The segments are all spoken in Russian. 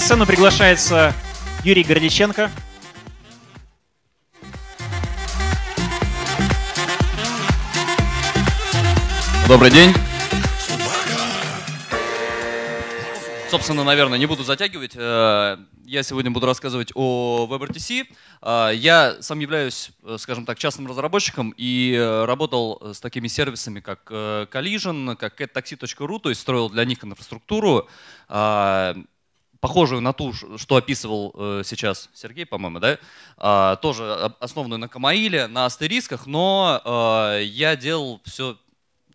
сцену приглашается Юрий Гордиченко. Добрый день. Собственно, наверное, не буду затягивать. Э, я сегодня буду рассказывать о WebRTC. Э, я сам являюсь, э, скажем так, частным разработчиком и работал с такими сервисами, как Collision, как CatTaxi.ru, то есть строил для них инфраструктуру похожую на ту, что описывал э, сейчас Сергей, по-моему, да, э, тоже основанную на Камаиле, на астерисках, но э, я делал все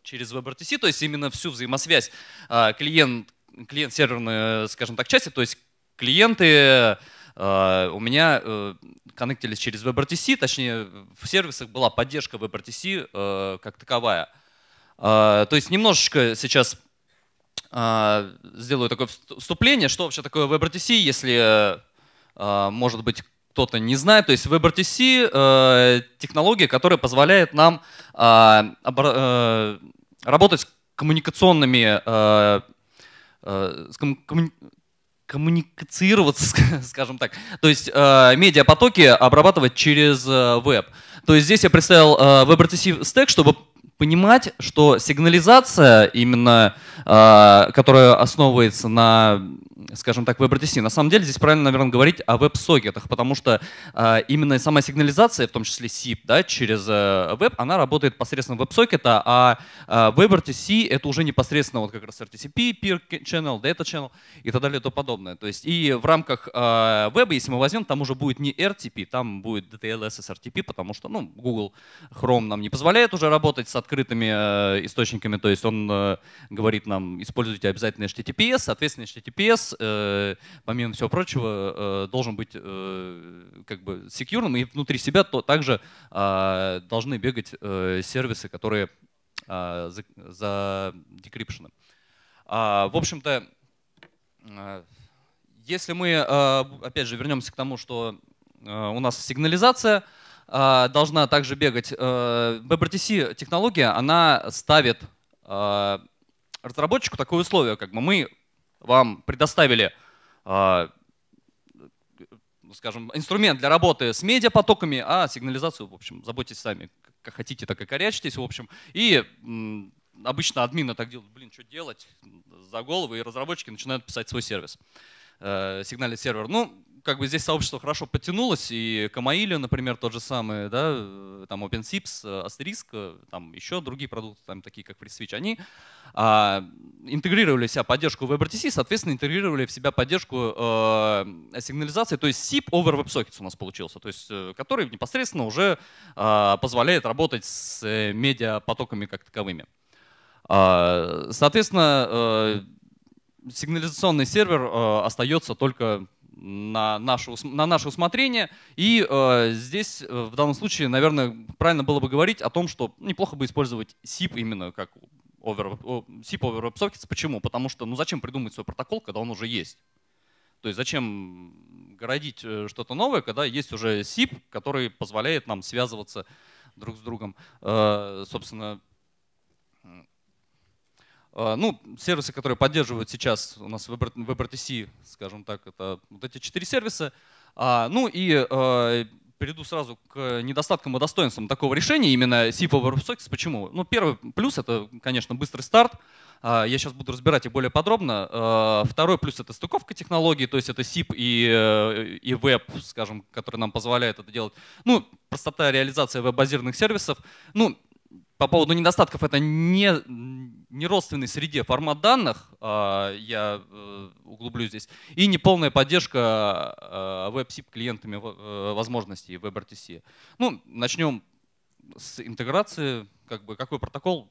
через WebRTC, то есть именно всю взаимосвязь э, клиент, клиент серверной, скажем так, части, то есть клиенты э, у меня э, коннектились через WebRTC, точнее в сервисах была поддержка WebRTC э, как таковая. Э, то есть немножечко сейчас а, сделаю такое вступление, что вообще такое WebRTC, если, а, может быть, кто-то не знает. То есть WebRTC э, — технология, которая позволяет нам а, э, работать с коммуникационными э, коммуницироваться, скажем так. То есть э, медиапотоки обрабатывать через э, веб. То есть здесь я представил э, WebRTC стек, чтобы понимать, что сигнализация, именно э, которая основывается на, скажем так, WebRTC, на самом деле здесь правильно, наверное, говорить о веб-сокетах, потому что э, именно сама сигнализация, в том числе SIP, да, через э, веб, она работает посредством веб-сокета, а э, а, WebRTC — это уже непосредственно вот как раз RTCP, Peer Channel, Data Channel и так далее и тому подобное. То есть и в рамках э, веба, если мы возьмем, там уже будет не RTP, там будет DTLS SRTP, потому что, ну, Google Chrome нам не позволяет уже работать с открытыми э, источниками, то есть он э, говорит нам, используйте обязательно HTTPS, соответственно, HTTPS, э, помимо всего прочего, э, должен быть э, как бы секьюрным, и внутри себя то, также э, должны бегать э, сервисы, которые э, за, за декрипшены. А, в общем-то, э, если мы, э, опять же, вернемся к тому, что э, у нас сигнализация — а, должна также бегать. Э, BBRTC технология, она ставит а, разработчику такое условие, как бы мы вам предоставили а, скажем, инструмент для работы с медиапотоками, а сигнализацию, в общем, заботьтесь сами, как хотите, так и корячьтесь, в общем. И обычно админы так делают, блин, что делать за голову, и разработчики начинают писать свой сервис, э, сигнальный сервер. Ну, как бы здесь сообщество хорошо подтянулось, и Камаилио, например, тот же самый, да, э, там OpenSips, Астериск, э, э, там еще другие продукты, там такие как FreeSwitch, они а, интегрировали в себя поддержку WebRTC, соответственно, интегрировали в себя поддержку э, сигнализации, то есть SIP over WebSockets у нас получился, то есть который непосредственно уже э, позволяет работать с медиапотоками как таковыми. А, соответственно, сигнализационный сервер остается только на наше, на наше усмотрение. И э, здесь э, в данном случае, наверное, правильно было бы говорить о том, что неплохо бы использовать SIP именно как over, SIP over WebSockets. Почему? Потому что ну зачем придумать свой протокол, когда он уже есть? То есть зачем городить э, что-то новое, когда есть уже SIP, который позволяет нам связываться друг с другом. Э, собственно, а, ну, сервисы, которые поддерживают сейчас у нас WebRTC, скажем так, это вот эти четыре сервиса. А, ну и а, перейду сразу к недостаткам и достоинствам такого решения, именно SIPA в WebSockets. Почему? Ну, первый плюс — это, конечно, быстрый старт. Я сейчас буду разбирать и более подробно. Второй плюс — это стыковка технологий, то есть это SIP и, и веб, скажем, который нам позволяет это делать. Ну, простота реализации веб-базированных сервисов. Ну, по поводу недостатков, это не, не родственный среде формат данных, а, я э, углублю здесь, и неполная поддержка WebSIP а, клиентами э, возможностей WebRTC. Ну, начнем с интеграции, как бы, какой протокол,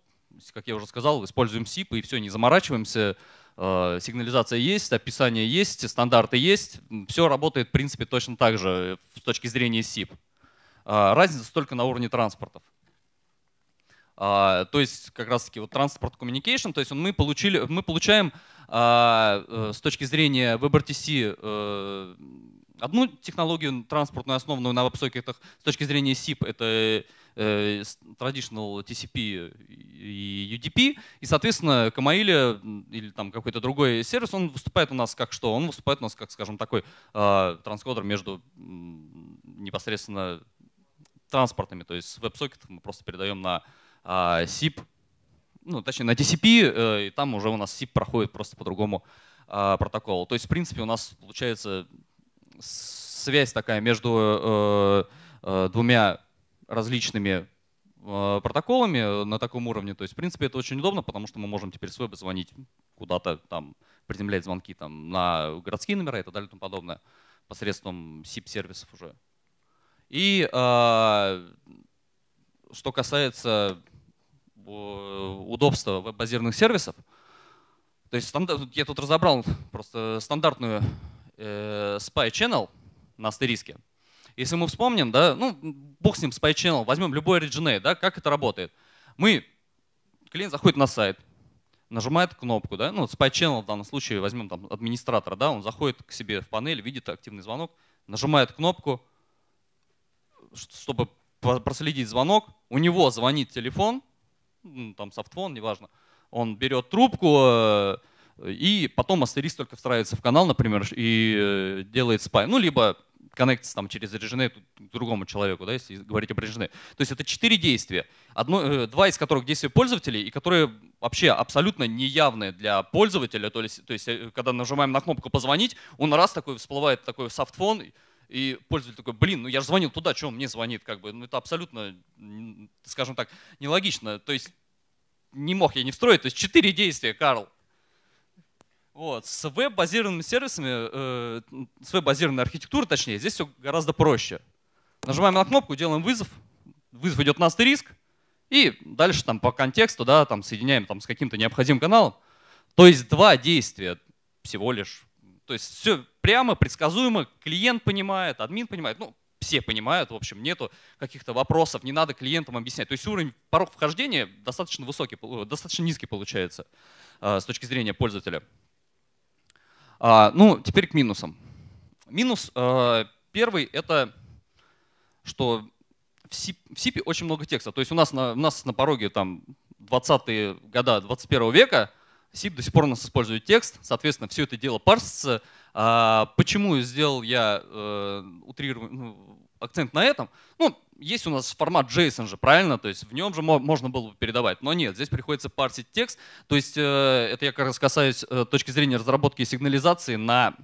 как я уже сказал, используем SIP и все, не заморачиваемся, а, сигнализация есть, описание есть, стандарты есть, все работает в принципе точно так же э, с точки зрения SIP. Разница только на уровне транспортов. А, то есть как раз-таки вот транспорт communication, то есть мы, получили, мы получаем а, э, с точки зрения WebRTC э, одну технологию транспортную основную на веб-сокетах, с точки зрения SIP это э, traditional TCP и UDP, и, соответственно, Камаиля или там какой-то другой сервис, он выступает у нас как что? Он выступает у нас как, скажем, такой а, транскодер между непосредственно транспортами, то есть с веб-сокетов мы просто передаем на а SIP, ну, точнее, на TCP, э, и там уже у нас SIP проходит просто по другому а, протоколу. То есть, в принципе, у нас получается связь такая между э, э, двумя различными протоколами на таком уровне. То есть, в принципе, это очень удобно, потому что мы можем теперь с веба звонить куда-то, там, приземлять звонки там, на городские номера и так далее и тому подобное посредством SIP-сервисов уже. И э, что касается Э, удобства веб-базированных сервисов. То есть я тут разобрал просто стандартную э, spy channel на астериске. Если мы вспомним, да, ну, бог с ним spy channel, возьмем любой origin, да, как это работает. Мы, клиент заходит на сайт, нажимает кнопку, да, ну, spy channel в данном случае возьмем там администратора, да, он заходит к себе в панель, видит активный звонок, нажимает кнопку, чтобы проследить звонок, у него звонит телефон, там софтфон, неважно, он берет трубку, э, и потом астерис только встраивается в канал, например, и э, делает спай. Ну, либо коннектится там через Regenerate к другому человеку, да, если говорить об Regenerate. То есть это четыре действия, одно, э, два из которых действия пользователей, и которые вообще абсолютно неявные для пользователя. То есть, то есть когда нажимаем на кнопку «позвонить», он раз такой всплывает такой софтфон, и пользователь такой, блин, ну я же звонил туда, чего он мне звонит, как бы, ну это абсолютно, скажем так, нелогично. То есть не мог я не встроить, то есть четыре действия, Карл. Вот. С веб-базированными сервисами, э, с веб-базированной архитектурой, точнее, здесь все гораздо проще. Нажимаем на кнопку, делаем вызов, вызов идет на астериск, и дальше там по контексту, да, там соединяем там, с каким-то необходимым каналом. То есть два действия всего лишь. То есть все прямо, предсказуемо, клиент понимает, админ понимает, ну, все понимают, в общем, нету каких-то вопросов, не надо клиентам объяснять. То есть уровень, порог вхождения достаточно высокий, э, достаточно низкий получается э, с точки зрения пользователя. А, ну, теперь к минусам. Минус э, первый — это что в СИПе очень много текста. То есть у нас на, у нас на пороге там 20-е года 21 века, СИП до сих пор у нас использует текст, соответственно, все это дело парсится, а, почему сделал я э, утрирую, ну, акцент на этом? Ну, есть у нас формат JSON же, правильно? То есть в нем же можно было бы передавать. Но нет, здесь приходится парсить текст. То есть э, это я как раз касаюсь э, точки зрения разработки и сигнализации на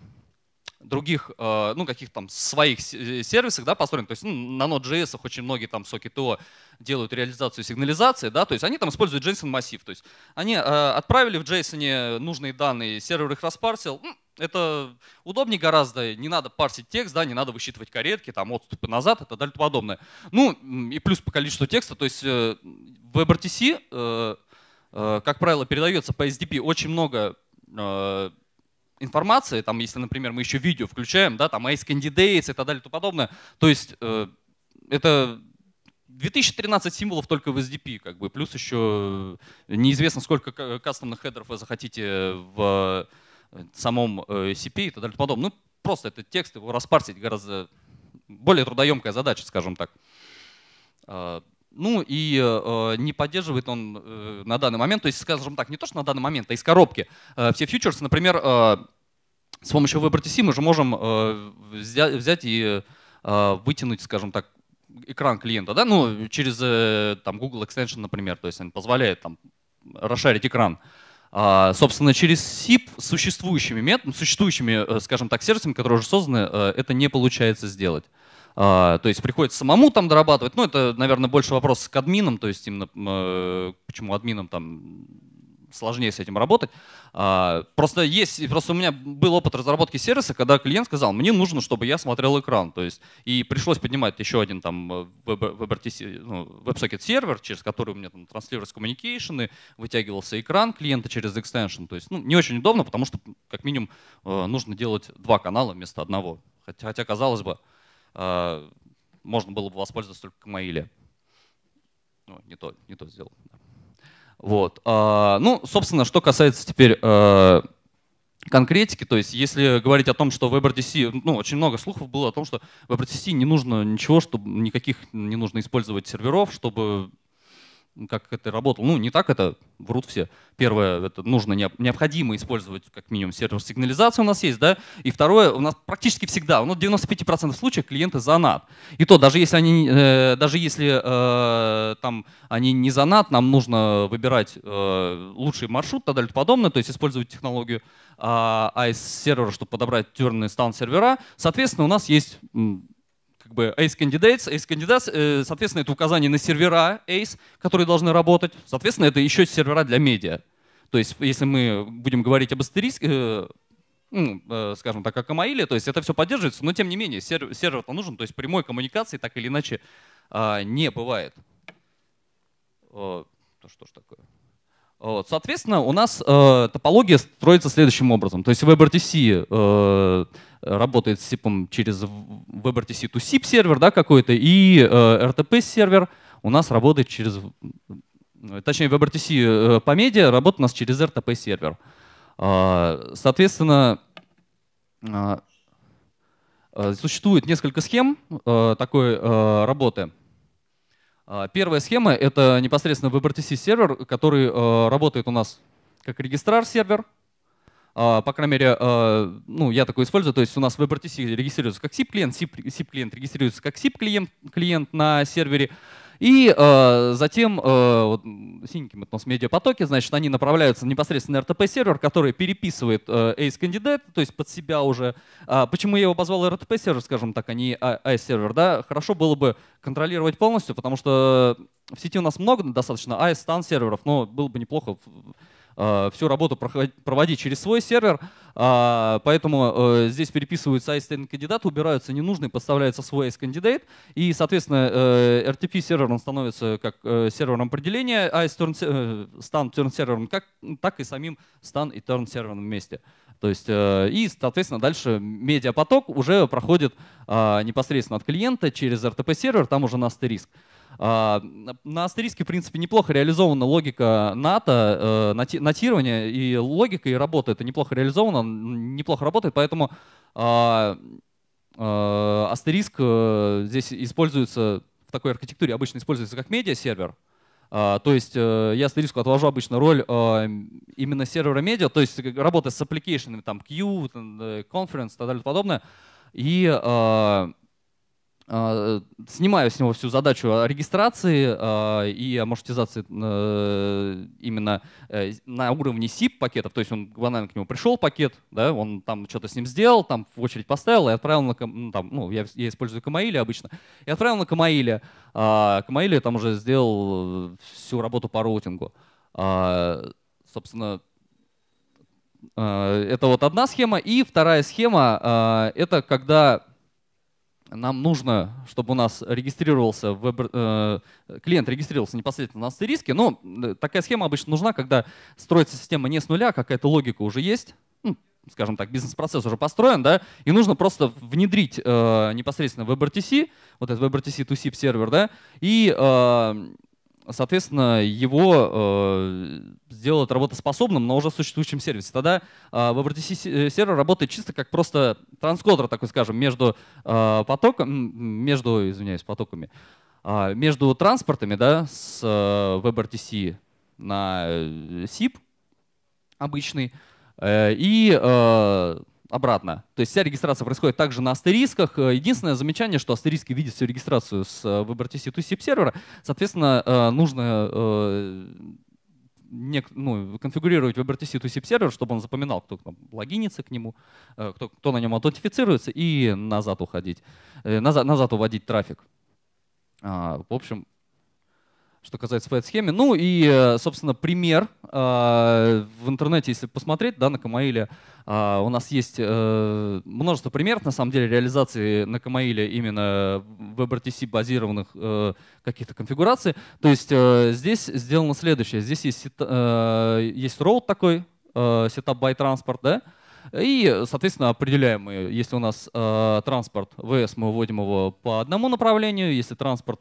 других, э, ну, каких там своих э, сервисах, да, построенных, то есть ну, на Node.js очень многие там соки ТО делают реализацию сигнализации, да, то есть они там используют JSON массив, то есть они э, отправили в JSON нужные данные, сервер их распарсил, это удобнее гораздо, не надо парсить текст, да, не надо высчитывать каретки, там отступы назад и так далее и подобное. Ну, и плюс по количеству текста, то есть в WebRTC, как правило, передается по SDP очень много информации, там, если, например, мы еще видео включаем, да, там, Ace Candidates и так далее и тому подобное, то есть э, это 2013 символов только в SDP, как бы, плюс еще э, неизвестно, сколько кастомных хедеров вы захотите в э, самом CP э, и так далее и тому подобное. Ну, просто этот текст его распарсить гораздо более трудоемкая задача, скажем так. А, ну и э, э, не поддерживает он э, на данный момент, то есть, скажем так, не то, что на данный момент, а из коробки. Э, все фьючерсы, например, э, с помощью WebRTC мы же можем э, взять, и э, вытянуть, скажем так, экран клиента, да, ну, через э, там Google Extension, например, то есть он позволяет там расширить экран. А, собственно, через SIP существующими, методами, существующими, э, скажем так, сервисами, которые уже созданы, э, это не получается сделать. А, то есть приходится самому там дорабатывать. Ну, это, наверное, больше вопрос к админам, то есть именно э, почему админам там сложнее с этим работать. А, просто есть, просто у меня был опыт разработки сервиса, когда клиент сказал, мне нужно, чтобы я смотрел экран. То есть, и пришлось поднимать еще один там WebSocket э, ну, сервер, через который у меня там транслировались коммуникейшены, вытягивался экран клиента через экстеншн. То есть, ну, не очень удобно, потому что, как минимум, э, нужно делать два канала вместо одного. Хотя, хотя казалось бы, а, можно было бы воспользоваться только Камаиле. Ну, не то, не то сделал. Вот. А, ну, собственно, что касается теперь а, конкретики, то есть если говорить о том, что WebRTC, ну, очень много слухов было о том, что WebRTC не нужно ничего, чтобы никаких не нужно использовать серверов, чтобы как это работало. Ну, не так это, врут все. Первое, это нужно, необходимо использовать как минимум сервер сигнализации у нас есть, да. И второе, у нас практически всегда, у нас 95% случаев клиенты занат. И то, даже если они, э, даже если э, там они не занат, нам нужно выбирать э, лучший маршрут, так далее подобное, то есть использовать технологию э, сервера чтобы подобрать тюрные стан сервера. Соответственно, у нас есть как бы ACE candidates. ACE candidates, э, соответственно, это указание на сервера ACE, которые должны работать. Соответственно, это еще сервера для медиа. То есть, если мы будем говорить об астериске, э, ну, э, скажем так, о Камаиле, то есть это все поддерживается, но тем не менее сервер-то нужен, то есть прямой коммуникации так или иначе а, не бывает. То что ж такое? Вот, соответственно, у нас э, топология строится следующим образом. То есть WebRTC э, работает с через WebRTC to SIP сервер да, какой-то, и э, RTP сервер у нас работает через, ну, точнее WebRTC э, по медиа работает у нас через RTP сервер. Э, соответственно, э, существует несколько схем э, такой э, работы. А, первая схема — это непосредственно WebRTC сервер, который э, работает у нас как регистрар сервер. А, по крайней мере, э, ну, я такой использую. То есть у нас WebRTC регистрируется как SIP-клиент, SIP-клиент регистрируется как SIP-клиент клиент на сервере. И э, затем э, вот, синеньким это у нас медиапотоки, значит, они направляются непосредственно на RTP-сервер, который переписывает э, ACE-кандидат, то есть под себя уже. А, почему я его позвал RTP-сервер, скажем так, а не ACE-сервер, а, да? Хорошо было бы контролировать полностью, потому что в сети у нас много достаточно ACE-стан серверов, но было бы неплохо Э, всю работу проводить через свой сервер, а, поэтому э, здесь переписываются Ice кандидаты, убираются ненужные, подставляется свой Ice кандидат, и, соответственно, э, RTP сервер становится как э, сервером определения, Ice а turn, э, turn сервером, как, так и самим stand и turn сервером вместе. То есть, и, соответственно, дальше медиапоток уже проходит а, непосредственно от клиента через RTP-сервер, там уже на астериск. риск. А, на астериске, в принципе, неплохо реализована логика НАТО, э, нотирования и логика, и работа. Это неплохо реализовано, неплохо работает, поэтому а, а, астериск э, здесь используется в такой архитектуре, обычно используется как медиа-сервер. То есть э, я астериску отвожу обычно роль именно сервера медиа, то есть работа с application, там, Q, conference и так далее и подобное. И а, снимаю с него всю задачу о регистрации э, и о маршрутизации э, именно э, на уровне SIP пакетов, то есть он банально к нему пришел пакет, да, он там что-то с ним сделал, там в очередь поставил и отправил на, ну, там, ну, я, я использую Камаили обычно, и отправил на Камаили, а Камаили там уже сделал всю работу по роутингу. А, собственно, а, это вот одна схема, и вторая схема, это когда нам нужно, чтобы у нас регистрировался веб, э, клиент регистрировался непосредственно на астериске. Но э, такая схема обычно нужна, когда строится система не с нуля, а какая-то логика уже есть. Ну, скажем так, бизнес-процесс уже построен, да, и нужно просто внедрить э, непосредственно WebRTC, вот этот WebRTC to SIP сервер, да, и э, соответственно, его э, сделают работоспособным на уже существующем сервисе. Тогда э, а, WebRTC сервер работает чисто как просто транскодер, такой скажем, между э, потоком, между, извиняюсь, потоками, э, между транспортами, да, с э, WebRTC на SIP э, обычный, э, и э, обратно. То есть вся регистрация происходит также на астерисках. Э, единственное замечание, что астериски видят всю регистрацию с WebRTC to SIP сервера. Соответственно, э, нужно э, не, ну, конфигурировать WebRTC to SIP сервер, чтобы он запоминал, кто там логинится к нему, кто, кто на нем аутентифицируется, и назад уходить, назад, назад уводить трафик. А, в общем, что касается флайт-схемы. Ну и, э, собственно, пример э, в интернете, если посмотреть, да, на Камаиле э, у нас есть множество примеров, на самом деле, реализации на Камаиле именно WebRTC-базированных каких-то конфигураций. То есть здесь сделано следующее. Здесь есть, есть роут такой, сетап by транспорт, да, и, соответственно, определяем мы, если у нас транспорт VS, мы выводим его по одному направлению, если транспорт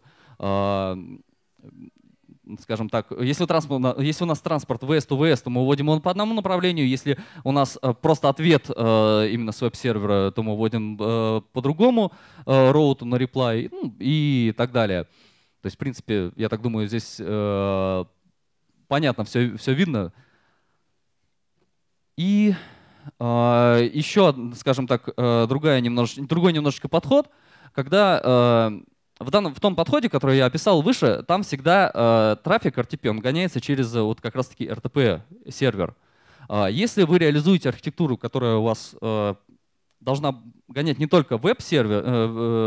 скажем так, если, транспорт, если у нас транспорт VS to VS, то мы уводим его по одному направлению, если у нас э, просто ответ э, именно с веб-сервера, то мы уводим э, по другому роуту на реплай ну, и так далее. То есть, в принципе, я так думаю, здесь понятно, все, все видно. И еще, скажем так, другая немножко, другой немножечко подход, когда в, данном, в том подходе, который я описал выше, там всегда э, трафик RTP, он гоняется через э, вот как раз-таки RTP-сервер. Э, а, если вы реализуете архитектуру, которая у вас э, должна гонять не только веб-сервер, э,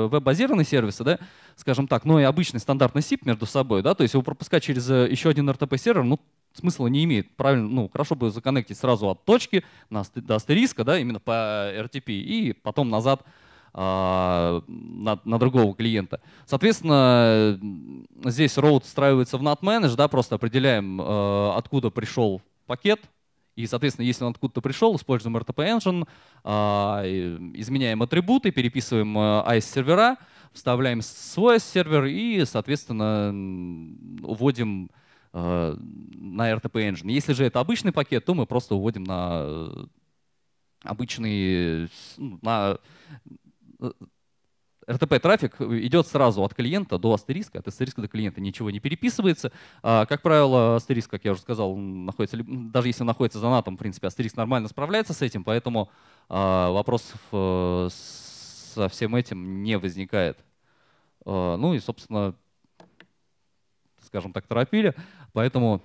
э веб-базированные сервисы, да, скажем так, но и обычный стандартный SIP между собой, да, то есть его пропускать через э, еще один RTP-сервер, ну, смысла не имеет. Правильно, ну, хорошо бы законнектить сразу от точки до астериска, да, именно по RTP, и потом назад а, на, на другого клиента. Соответственно, здесь роут встраивается в NotManage, да, просто определяем, э, откуда пришел пакет, и, соответственно, если он откуда-то пришел, используем RTP Engine, а, изменяем атрибуты, переписываем э, IS-сервера, вставляем свой сервер и, соответственно, уводим э, на RTP Engine. Если же это обычный пакет, то мы просто уводим на обычный, ну, на Э, РТП-трафик э, идет сразу от клиента до астериска, от астериска до клиента ничего не переписывается. А, как правило, астериск, как я уже сказал, находится, даже если находится за натом, в принципе, астериск нормально справляется с этим, поэтому а, вопрос э, со всем этим не возникает. Ну и, собственно, скажем так, торопили, поэтому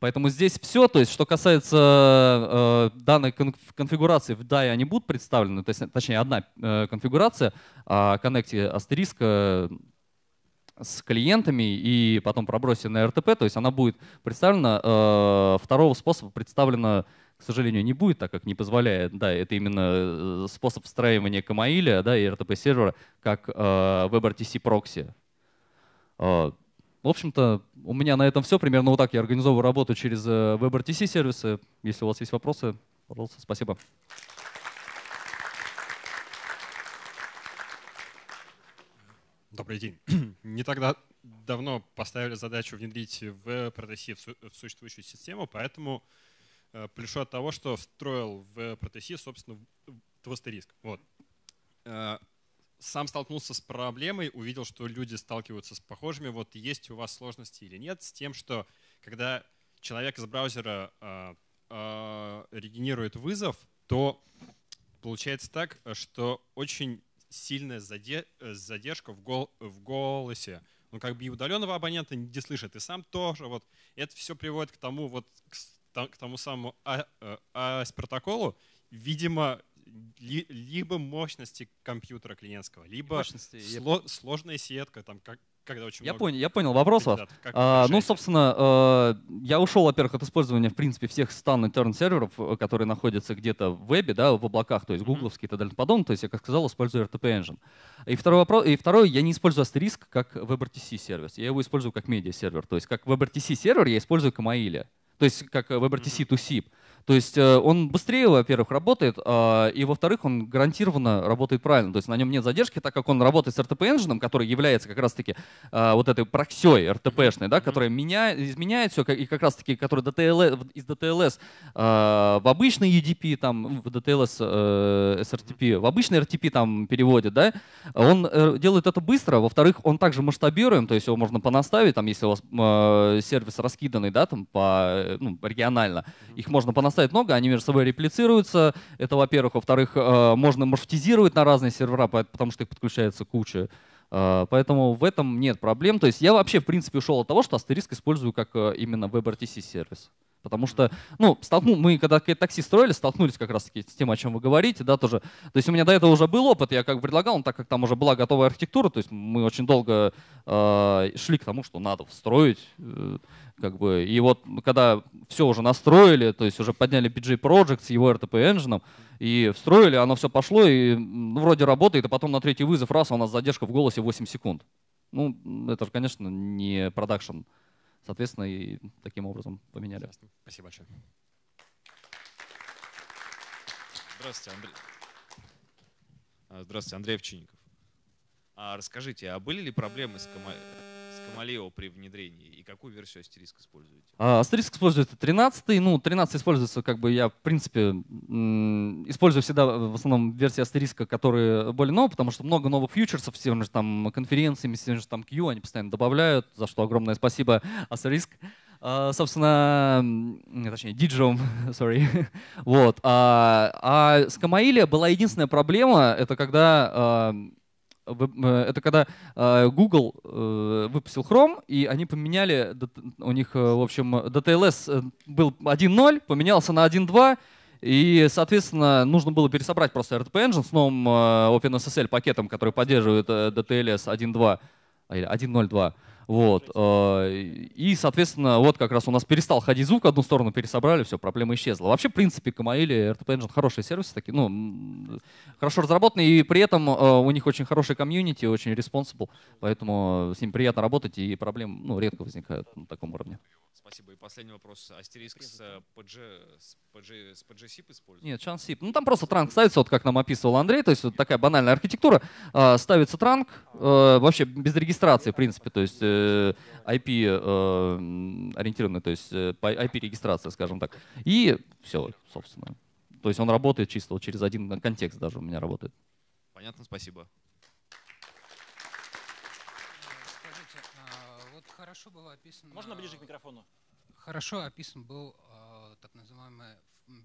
Поэтому здесь все, то есть что касается э, данной конф конфигурации, в DAI они будут представлены, то есть, точнее одна э, конфигурация о а, коннекте астериска э, с клиентами и потом пробросе на RTP, то есть она будет представлена, э, второго способа представлена, к сожалению, не будет, так как не позволяет, да, это именно э, способ встраивания Камаиля, да, и RTP сервера как э, WebRTC прокси. Э, в общем-то, у меня на этом все. Примерно вот так я организовываю работу через э, WebRTC сервисы. Если у вас есть вопросы, пожалуйста, спасибо. Добрый день. Не так давно поставили задачу внедрить в протеси в существующую систему, поэтому э, плюшу от того, что встроил в протеси, собственно, в Вот. Э, сам столкнулся с проблемой, увидел, что люди сталкиваются с похожими. Вот есть у вас сложности или нет с тем, что когда человек из браузера э, а, э, а, регенерует вызов, то получается так, что очень сильная задержка в, гол, в голосе. Он как бы и удаленного абонента не слышит, и сам тоже. Вот это все приводит к тому вот к, к тому самому а, э, протоколу. Видимо, ли, либо мощности компьютера клиентского, либо мощности, сло, я... сложная сетка, там как когда очень я много понял, я понял вопрос вас. А, ну, собственно, э, я ушел, во-первых, от использования, в принципе, всех стан и серверов, э, которые находятся где-то в вебе, да, в облаках, то есть гугловские mm-hmm. и так далее подобное. То есть я, как сказал, использую RTP Engine. И второй вопрос, и второй, я не использую Asterisk как WebRTC сервис, я его использую как медиа сервер. То есть как WebRTC сервер я использую Камаиля, то есть как WebRTC mm-hmm. to SIP. То есть э, он быстрее, во-первых, работает, а, и во-вторых, он гарантированно работает правильно. То есть на нем нет задержки, так как он работает с RTP-энджином, который является как раз-таки а, вот этой проксей RTP-шной, да, которая меня, изменяет все, и как раз-таки, который DTL, из DTLS а, в обычный UDP там, в DTLS SRTP, э, в обычный RTP там переводит, да, он э, делает это быстро, во-вторых, он также масштабируем, то есть его можно понаставить, там, если у вас сервис раскиданный, да, там, по, ну, регионально, их можно понаставить станет много, они между собой реплицируются. Это, во-первых. Во-вторых, э, можно маршрутизировать на разные сервера, потому что их подключается куча. Э, поэтому в этом нет проблем. То есть я вообще, в принципе, ушел от того, что Астериск использую как э, именно WebRTC сервис. Потому что, ну, столкну, мы когда такси строили, столкнулись как раз-таки с тем, о чем вы говорите, да, тоже. То есть у меня до этого уже был опыт, я как бы предлагал, но так как там уже была готовая архитектура, то есть мы очень долго э, шли к тому, что надо встроить, э, как бы. И вот когда все уже настроили, то есть уже подняли PG Project с его RTP Engine, и встроили, оно все пошло, и ну, вроде работает, а потом на третий вызов раз, а у нас задержка в голосе 8 секунд. Ну, это же, конечно, не продакшн. Production соответственно, и таким образом поменяли. Ясно. Спасибо большое. Здравствуйте, Андрей. А, здравствуйте, Андрей Овчинников. А расскажите, а были ли проблемы с, кома... Камалео при внедрении? И какую версию Астериск используете? А, Астериск использует 13 -й. Ну, 13 используется, как бы я, в принципе, использую всегда в основном версии Астериска, которые более новые, потому что много новых фьючерсов, все же там конференциями, все же там Q, они постоянно добавляют, за что огромное спасибо Астериск а, собственно, точнее, диджом, sorry. вот. А, а с Камаиле была единственная проблема, это когда а, Э, это когда э, Google э, выпустил Chrome, и они поменяли, у них, в общем, DTLS был 1.0, поменялся на 1.2, и, соответственно, нужно было пересобрать просто RTP Engine с новым OpenSSL пакетом, который поддерживает DTLS 1.2 а, или 1.02. Вот. А, и, соответственно, вот как раз у нас перестал ходить звук, одну сторону пересобрали, все, проблема исчезла. Вообще, в принципе, Камаили и RTP Engine хорошие сервисы, такие, ну, хорошо разработанные, и при этом а, у них очень хороший комьюнити, очень responsible, поэтому с ним приятно работать, и проблем ну, редко возникают на таком уровне. Спасибо. И последний вопрос. Астериск с э, PG, с, PG, с PG-SIP используется? Нет, шанс SIP. Ну там просто транк ставится, вот как нам описывал Андрей, то есть вот такая банальная архитектура. А, ставится транк, э, вообще без регистрации, в принципе, то есть э, IP ориентированный, то есть IP-регистрация, скажем так. И все, собственно. То есть он работает чисто вот через один контекст даже у меня работает. Понятно, спасибо. хорошо было описано... Можно э, ближе к микрофону? Хорошо описан был э, так называемый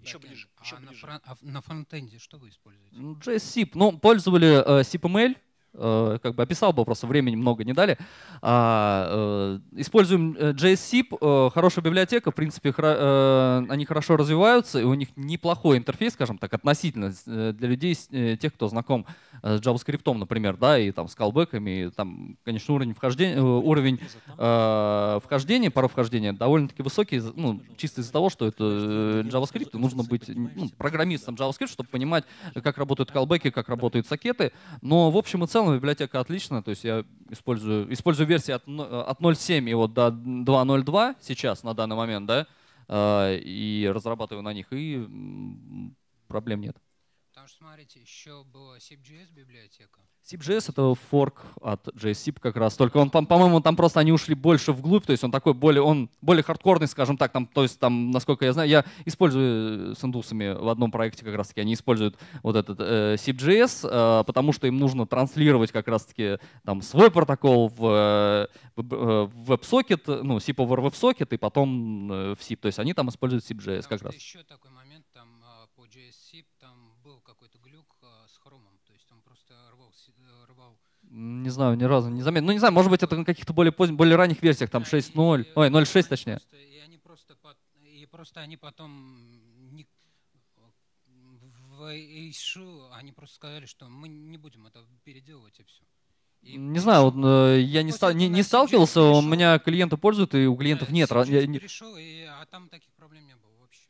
еще ближе. Еще а, ближе. На фрон, а на фронтенде что вы используете? JSIP. Ну, ну, пользовали э, CPML Э, как бы описал бы, просто времени много не дали. А, э, используем э, JSZIP, э, хорошая библиотека, в принципе, хра, э, они хорошо развиваются, и у них неплохой интерфейс, скажем так, относительно э, для людей, тех, кто знаком с JavaScript, например, да, и там с колбеками, там, конечно, уровень вхождения, уровень э, вхождения, пара вхождения довольно-таки высокий, ну, чисто из-за того, что это JavaScript, и нужно быть ну, программистом JavaScript, чтобы понимать, как работают колбеки, как работают сокеты, но в общем и целом целом библиотека отличная, то есть я использую, использую версии от, э, от 0.7 и вот до 2.02 сейчас, на данный момент, да, э, и разрабатываю на них, и проблем нет. Потому что, смотрите, еще была SIP.js библиотека. SIP.js — это форк от JSIP как раз. Только он, по-моему, там просто они ушли больше вглубь, то есть он такой более, он более хардкорный, скажем так. Там, то есть там, насколько я знаю, я использую с индусами в одном проекте как раз-таки, они используют вот этот э, SIP.js, э, потому что им нужно транслировать как раз-таки там свой протокол в, э, в, э, в WebSocket, ну, SIP over сокет и потом э, в SIP. То есть они там используют SIP.js как раз. Еще такой момент Не знаю, ни разу не заметил. Ну, не знаю, может быть, это на каких-то более поздних, более ранних версиях, там 6.0, ой, 0.6 точнее. И они просто, и просто они потом в Эйшу, они просто сказали, что мы не будем это переделывать и все. И не знаю, вот, э, я не, стал, не, не сталкивался, у меня клиенты пользуют, и у клиентов да, нет. А, я, пришел, и, а там таких проблем не было вообще.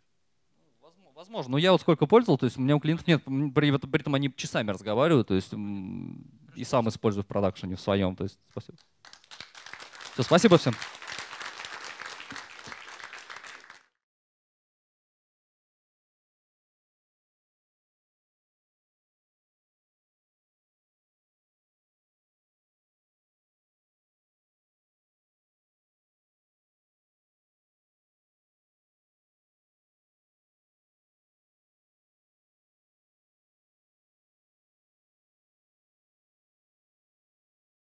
Возможно, возможно, но я вот сколько пользовал, то есть у меня у клиентов нет, при, при этом они часами разговаривают, то есть и сам использую в продакшене в своем. То есть спасибо. Все, спасибо всем.